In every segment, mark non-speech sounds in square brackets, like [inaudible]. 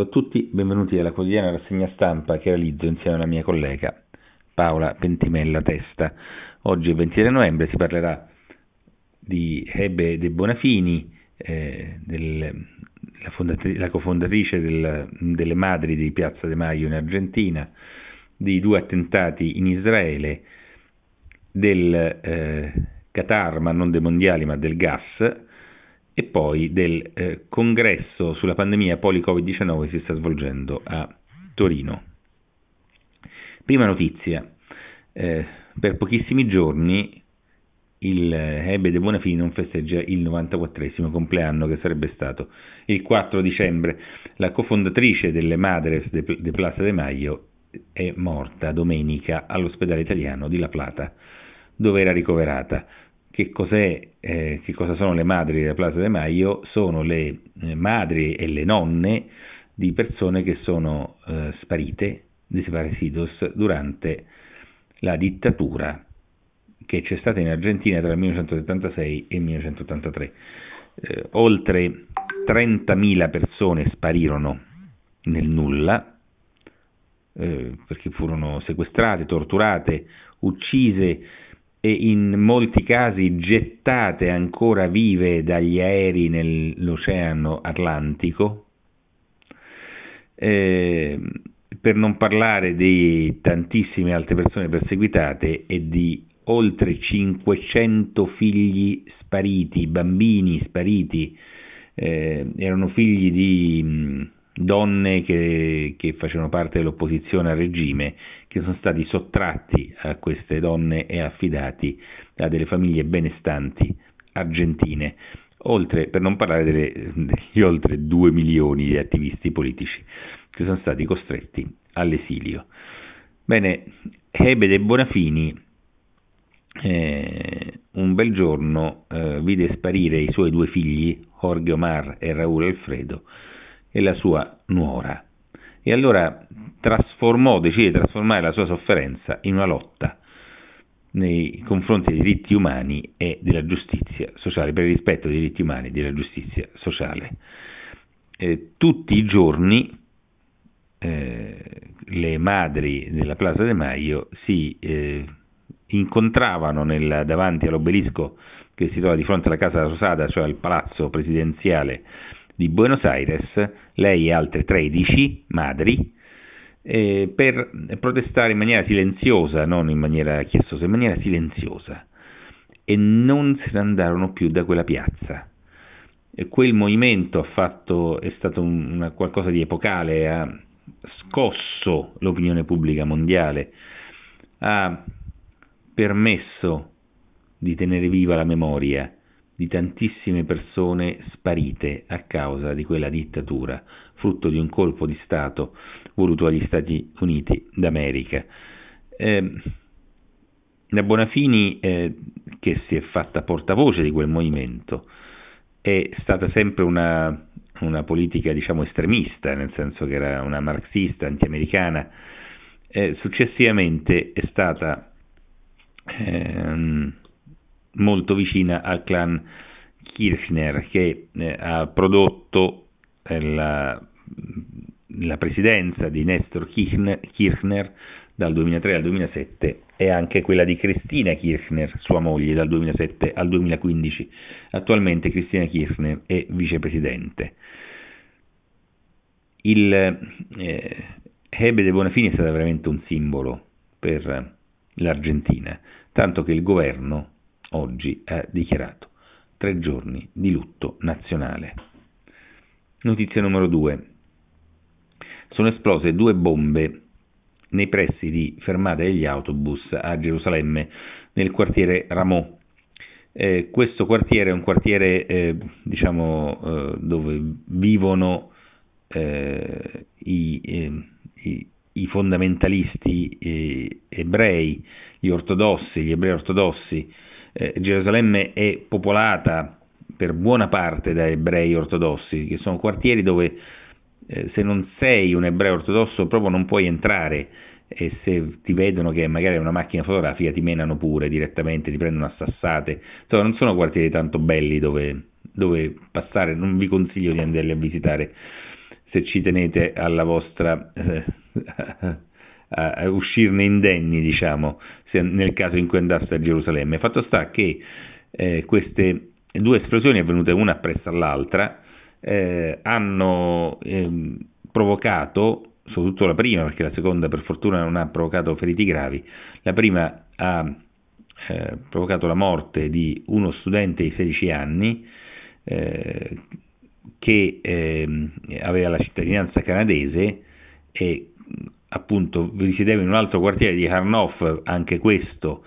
salve a tutti, benvenuti alla quotidiana rassegna stampa che realizzo insieme alla mia collega Paola Pentimella Testa. Oggi, 23 novembre, si parlerà di Hebe De Bonafini, eh, del, la, la, cofondatrice del, delle Madri di Piazza De Maio in Argentina, dei due attentati in Israele, del eh, Qatar, ma non dei mondiali, ma del gas e poi del eh, congresso sulla pandemia Poli-Covid-19 che si sta svolgendo a Torino. Prima notizia, eh, per pochissimi giorni il Hebe eh, De Bonafini non festeggia il 94 compleanno che sarebbe stato il 4 dicembre. La cofondatrice delle Madres de, de Plaza de Mayo è morta domenica all'ospedale italiano di La Plata, dove era ricoverata che, eh, che, cosa sono le madri della Plaza de Maio? Sono le eh, madri e le nonne di persone che sono eh, sparite, desaparecidos, durante la dittatura che c'è stata in Argentina tra il 1976 e il 1983. Eh, oltre 30.000 persone sparirono nel nulla, eh, perché furono sequestrate, torturate, uccise, e in molti casi gettate ancora vive dagli aerei nell'oceano Atlantico, eh, per non parlare di tantissime altre persone perseguitate e di oltre 500 figli spariti, bambini spariti, eh, erano figli di donne che, che facevano parte dell'opposizione al regime che sono stati sottratti a queste donne e affidati a delle famiglie benestanti argentine, oltre, per non parlare delle, degli oltre 2 milioni di attivisti politici che sono stati costretti all'esilio. Bene, Ebe De Bonafini eh, un bel giorno eh, vide sparire i suoi due figli, Jorge Omar e Raul Alfredo, e la sua nuora e allora trasformò, decide di trasformare la sua sofferenza in una lotta nei confronti dei diritti umani e della giustizia sociale, per il rispetto dei diritti umani e della giustizia sociale. Eh, tutti i giorni eh, le madri della Plaza de Maio si eh, incontravano nel, davanti all'obelisco che si trova di fronte alla Casa Rosada, cioè al palazzo presidenziale di Buenos Aires, lei e altre 13 madri, eh, per protestare in maniera silenziosa, non in maniera chiassosa, in maniera silenziosa. E non se ne andarono più da quella piazza. E quel movimento fatto, è stato un, qualcosa di epocale, ha scosso l'opinione pubblica mondiale, ha permesso di tenere viva la memoria di tantissime persone sparite a causa di quella dittatura, frutto di un colpo di Stato voluto agli Stati Uniti d'America. Eh, la Bonafini, eh, che si è fatta portavoce di quel movimento, è stata sempre una, una politica diciamo, estremista, nel senso che era una marxista, antiamericana, eh, successivamente è stata ehm, molto vicina al clan Kirchner che eh, ha prodotto eh, la, la, presidenza di Nestor Kirchner, Kirchner dal 2003 al 2007 e anche quella di Cristina Kirchner, sua moglie, dal 2007 al 2015. Attualmente Cristina Kirchner è vicepresidente. Il, eh, Hebe De Bonafini è stato veramente un simbolo per eh, l'Argentina, tanto che il governo oggi ha dichiarato tre giorni di lutto nazionale. Notizia numero 2. Sono esplose due bombe nei pressi di fermate degli autobus a Gerusalemme, nel quartiere Ramò. Eh, questo quartiere è un quartiere eh, diciamo, eh, dove vivono eh, i, eh, i, i, fondamentalisti eh, ebrei, gli ortodossi, gli ebrei ortodossi, eh, Gerusalemme è popolata per buona parte da ebrei ortodossi, che sono quartieri dove eh, se non sei un ebreo ortodosso proprio non puoi entrare e se ti vedono che magari è una macchina fotografica ti menano pure direttamente, ti prendono assassate. Insomma, non sono quartieri tanto belli dove, dove passare, non vi consiglio di andarli a visitare se ci tenete alla vostra... Eh, a eh, eh, uscirne indenni, diciamo, nel caso in cui andasse a Gerusalemme. Fatto sta che eh, queste due esplosioni avvenute una appresso all'altra eh, hanno ehm, provocato soprattutto la prima, perché la seconda per fortuna non ha provocato feriti gravi, la prima ha eh, provocato la morte di uno studente di 16 anni eh, che eh, aveva la cittadinanza canadese e appunto risiedeva in un altro quartiere di Harnoff, anche questo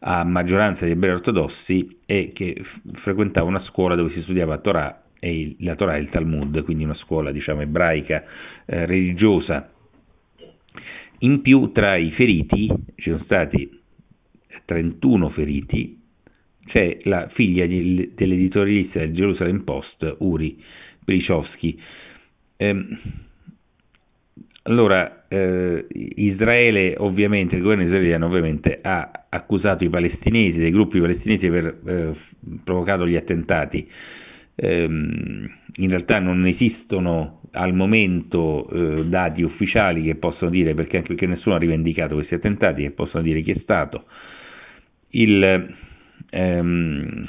a maggioranza di ebrei ortodossi, e che frequentava una scuola dove si studiava Torah e il, la Torah e il Talmud, quindi una scuola diciamo ebraica eh, religiosa. In più tra i feriti ci sono stati 31 feriti, c'è la figlia di, dell'editorialista del Jerusalem Post, Uri Brichovsky. Eh, allora, eh, Israele ovviamente, il governo israeliano ovviamente ha accusato i palestinesi, dei gruppi palestinesi per eh, provocato gli attentati. Eh, in realtà non esistono al momento eh, dati ufficiali che possono dire, perché anche perché nessuno ha rivendicato questi attentati, che possono dire chi è stato. Il, ehm,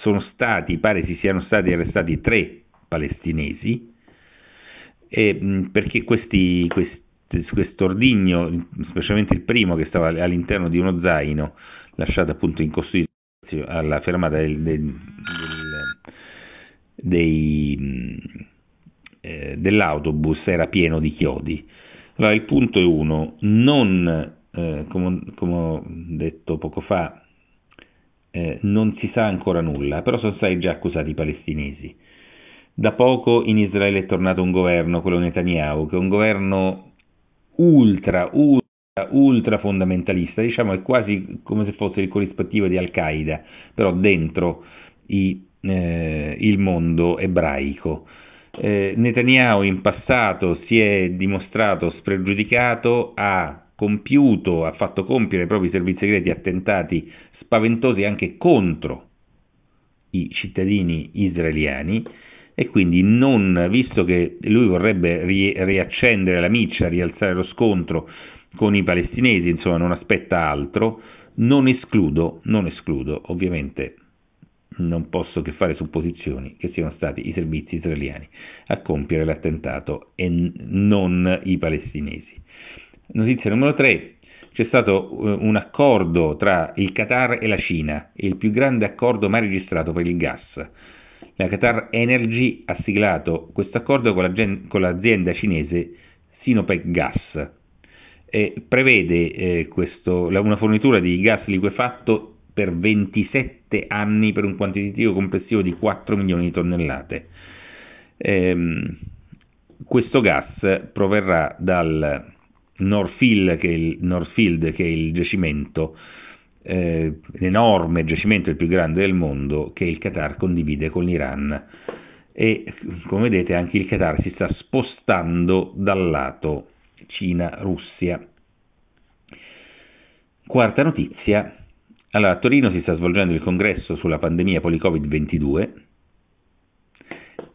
sono stati, pare si siano stati arrestati tre palestinesi e, mh, perché questi, questi quest'ordigno, specialmente il primo che stava all'interno di uno zaino lasciato appunto in costruzione alla fermata del, del, del, dei, eh, dell'autobus era pieno di chiodi. Allora il punto è uno, non eh, come, come, ho detto poco fa, eh, non si sa ancora nulla, però sono stati già accusati i palestinesi. Da poco in Israele è tornato un governo, quello Netanyahu, che è un governo ultra, ultra, ultra fondamentalista, diciamo è quasi come se fosse il corrispettivo di Al-Qaeda, però dentro i, eh, il mondo ebraico. Eh, Netanyahu in passato si è dimostrato spregiudicato, ha compiuto, ha fatto compiere ai propri servizi segreti attentati spaventosi anche contro i cittadini israeliani e quindi non, visto che lui vorrebbe riaccendere la miccia, rialzare lo scontro con i palestinesi, insomma non aspetta altro, non escludo, non escludo, ovviamente non posso che fare supposizioni che siano stati i servizi israeliani a compiere l'attentato e non i palestinesi. Notizia numero 3. C'è stato eh, un accordo tra il Qatar e la Cina, il più grande accordo mai registrato per il gas la Qatar Energy ha siglato questo accordo con, con, l'azienda cinese Sinopec Gas e prevede eh, questo, la, una fornitura di gas liquefatto per 27 anni per un quantitativo complessivo di 4 milioni di tonnellate. Ehm, questo gas proverrà dal Norfield, che è il, Norfield, che è il giacimento eh, enorme giacimento, il più grande del mondo, che il Qatar condivide con l'Iran. E come vedete anche il Qatar si sta spostando dal lato Cina-Russia. Quarta notizia. Allora, a Torino si sta svolgendo il congresso sulla pandemia Policovid 22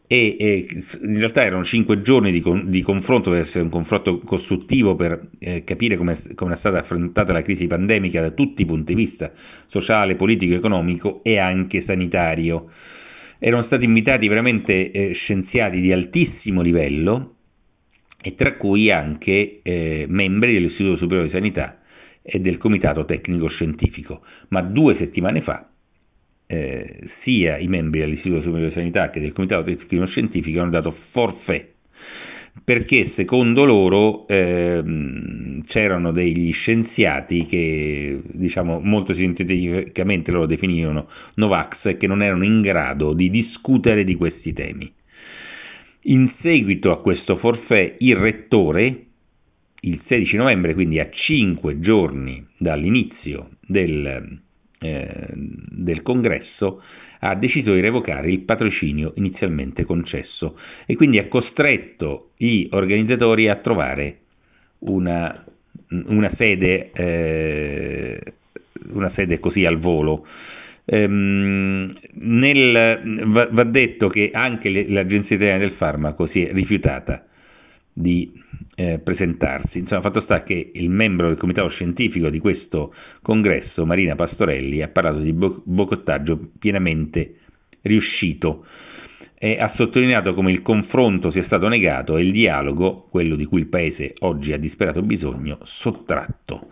e, e, in realtà erano cinque giorni di, con, di, confronto deve essere un confronto costruttivo per eh, capire come, come, è stata affrontata la crisi pandemica da tutti i punti di vista sociale, politico, economico e anche sanitario. Erano stati invitati veramente eh, scienziati di altissimo livello e tra cui anche eh, membri dell'Istituto Superiore di Sanità e del Comitato Tecnico Scientifico, ma due settimane fa eh, sia i membri dell'Istituto Superiore di Sanità che del Comitato Tecnico Scientifico hanno dato forfè perché secondo loro ehm, c'erano degli scienziati che diciamo molto sinteticamente loro definivano Novax che non erano in grado di discutere di questi temi. In seguito a questo forfè il rettore il 16 novembre, quindi a 5 giorni dall'inizio del, eh, del Congresso ha deciso di revocare il patrocinio inizialmente concesso e quindi ha costretto gli organizzatori a trovare una, una, sede, eh, una sede, così al volo. Ehm, nel, va, va, detto che anche l'Agenzia Italiana del Farmaco si è rifiutata di eh, presentarsi. Insomma, fatto sta che il membro del comitato scientifico di questo congresso, Marina Pastorelli, ha parlato di bo- pienamente riuscito e ha sottolineato come il confronto sia stato negato e il dialogo, quello di cui il Paese oggi ha disperato bisogno, sottratto.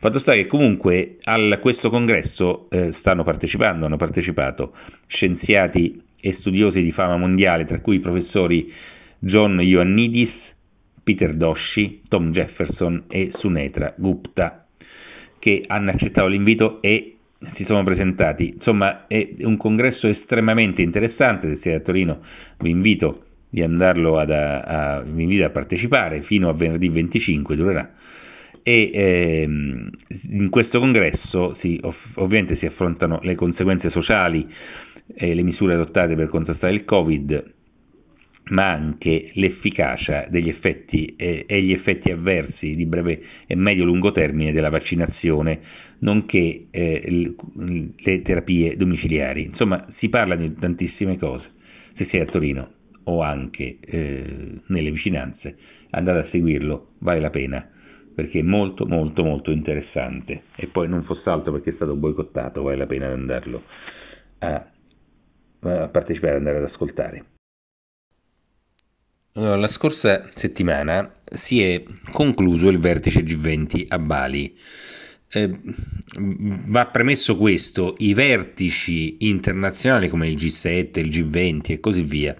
Fatto sta che comunque a questo congresso eh, stanno partecipando, hanno partecipato scienziati e studiosi di fama mondiale, tra cui professori John Ioannidis, Peter Doshi, Tom Jefferson e Sunetra Gupta, che hanno accettato l'invito e si sono presentati. Insomma, è un congresso estremamente interessante. Se siete a Torino, vi invito, ad, a, vi invito a partecipare fino a venerdì 25 durerà. E ehm, in questo congresso si, ov- ovviamente si affrontano le conseguenze sociali e le misure adottate per contrastare il Covid ma anche l'efficacia degli effetti eh, e gli effetti avversi di breve e medio-lungo termine della vaccinazione, nonché eh, le terapie domiciliari. Insomma, si parla di tantissime cose. Se sei a Torino o anche eh, nelle vicinanze, andate a seguirlo, vale la pena perché è molto molto molto interessante e poi non fosse altro perché è stato boicottato vale la pena andarlo a, a partecipare, andare ad ascoltare. Allora, la scorsa settimana si è concluso il vertice G20 a Bali. Eh, va premesso questo, i vertici internazionali come il G7, il G20 e così via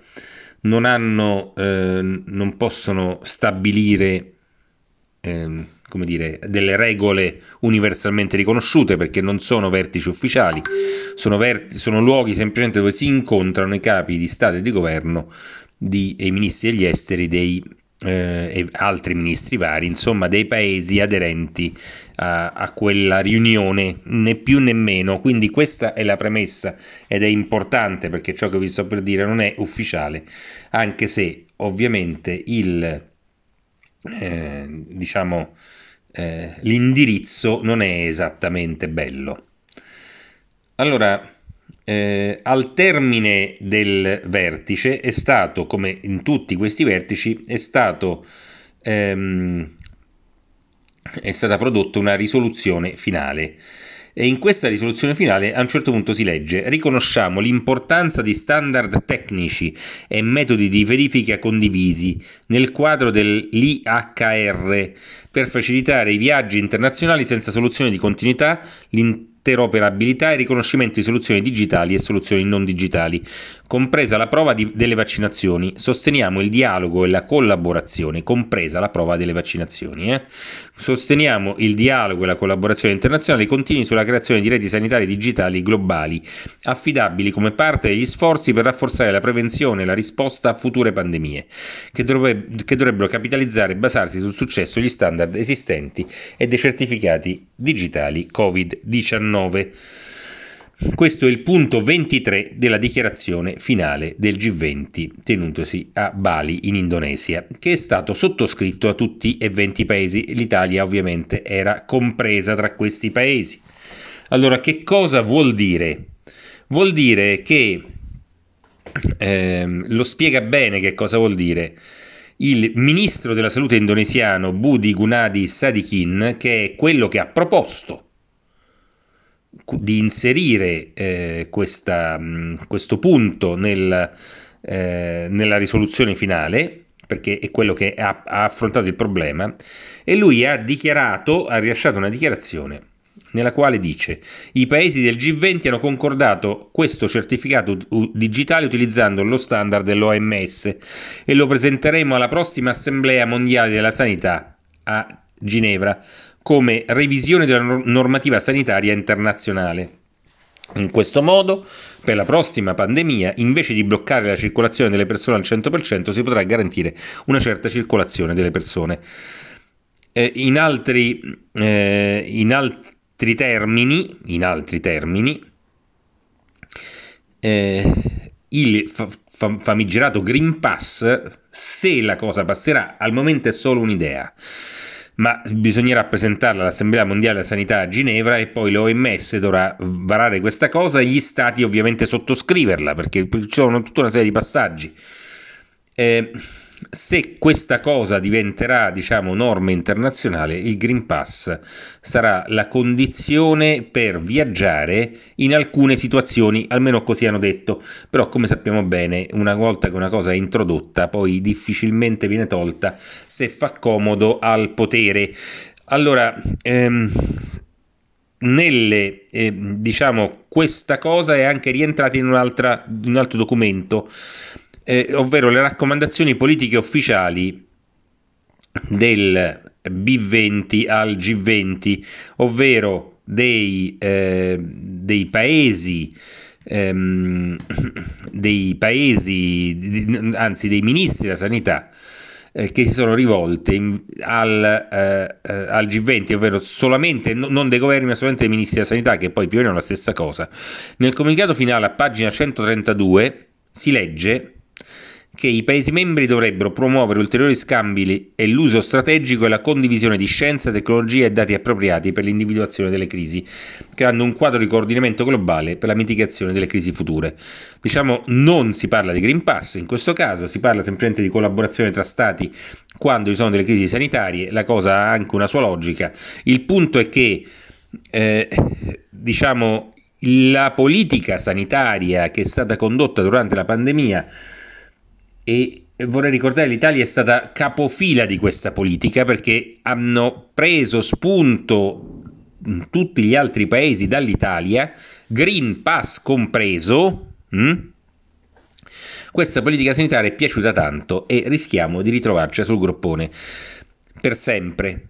non, hanno, eh, non possono stabilire eh, come dire, delle regole universalmente riconosciute perché non sono vertici ufficiali, sono, verti, sono luoghi semplicemente dove si incontrano i capi di Stato e di governo di, dei ministri degli esteri dei, eh, e altri ministri vari, insomma dei paesi aderenti a, a, quella riunione, né più né meno. Quindi questa è la premessa ed è importante perché ciò che vi sto per dire non è ufficiale, anche se ovviamente il, eh, diciamo, eh, l'indirizzo non è esattamente bello. Allora, eh, al termine del vertice è stato, come in tutti questi vertici, è, stato, ehm, è stata prodotta una risoluzione finale. E in questa risoluzione finale a un certo punto si legge: Riconosciamo l'importanza di standard tecnici e metodi di verifica condivisi nel quadro dell'IHR per facilitare i viaggi internazionali senza soluzione di continuità, l'intero interoperabilità e riconoscimento di soluzioni digitali e soluzioni non digitali compresa la prova di, delle vaccinazioni. Sosteniamo il dialogo e la collaborazione, compresa la prova delle vaccinazioni. Eh? Sosteniamo il dialogo e la collaborazione internazionale continui sulla creazione di reti sanitarie digitali globali, affidabili come parte degli sforzi per rafforzare la prevenzione e la risposta a future pandemie, che, dovrebbe, che dovrebbero capitalizzare e basarsi sul successo degli standard esistenti e dei certificati digitali Covid-19. Questo è il punto 23 della dichiarazione finale del G20 tenutosi a Bali in Indonesia, che è stato sottoscritto a tutti e 20 i paesi. L'Italia ovviamente era compresa tra questi paesi. Allora, che cosa vuol dire? Vuol dire che, ehm, lo spiega bene che cosa vuol dire, il ministro della salute indonesiano Budi Gunadi Sadikin, che è quello che ha proposto di inserire eh, questa, mh, mm, questo punto nel, eh, nella risoluzione finale perché è quello che ha, ha, affrontato il problema e lui ha dichiarato, ha rilasciato una dichiarazione nella quale dice i paesi del G20 hanno concordato questo certificato digitale utilizzando lo standard dell'OMS e lo presenteremo alla prossima assemblea mondiale della sanità a Ginevra come revisione della normativa sanitaria internazionale. In questo modo, per la prossima pandemia, invece di bloccare la circolazione delle persone al 100%, si potrà garantire una certa circolazione delle persone. Eh, in, altri, eh, in, altri, termini, in altri termini eh, il fa- famigerato Green Pass, se la cosa passerà, al momento è solo un'idea ma bisognerà presentarla all'Assemblea Mondiale della Sanità a Ginevra e poi l'OMS dovrà varare questa cosa e gli stati ovviamente sottoscriverla perché ci sono tutta una serie di passaggi. Eh, se questa cosa diventerà diciamo, norma internazionale, il Green Pass sarà la condizione per viaggiare in alcune situazioni, almeno così hanno detto, però come sappiamo bene, una volta che una cosa è introdotta, poi difficilmente viene tolta se fa comodo al potere. Allora, ehm, nelle, eh, diciamo, questa cosa è anche rientrata in, in un altro documento eh, ovvero le raccomandazioni politiche ufficiali del B20 al G20, ovvero dei, eh, dei paesi ehm, [coughs] dei paesi, anzi dei ministri della sanità eh, che si sono rivolte in, al, eh, eh al, G20, ovvero solamente, no, non dei governi ma solamente dei ministri della sanità, che poi più o meno è la stessa cosa. Nel comunicato finale a pagina 132 si legge che i Paesi membri dovrebbero promuovere ulteriori scambi e l'uso strategico e la condivisione di scienza, tecnologia e dati appropriati per l'individuazione delle crisi, creando un quadro di coordinamento globale per la mitigazione delle crisi future. Diciamo non si parla di Green Pass in questo caso, si parla semplicemente di collaborazione tra Stati quando ci sono delle crisi sanitarie, la cosa ha anche una sua logica. Il punto è che eh, diciamo la politica sanitaria che è stata condotta durante la pandemia e vorrei ricordare che l'Italia è stata capofila di questa politica perché hanno preso spunto tutti gli altri paesi dall'Italia, Green Pass compreso. Mh? Mm? Questa politica sanitaria è piaciuta tanto e rischiamo di ritrovarci sul groppone per sempre.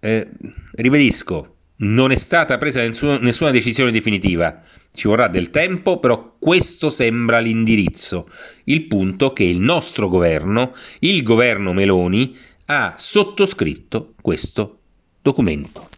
Eh, ribadisco, non è stata presa nessuna decisione definitiva ci vorrà del tempo, però questo sembra l'indirizzo. Il punto che il nostro governo, il governo Meloni, ha sottoscritto questo documento.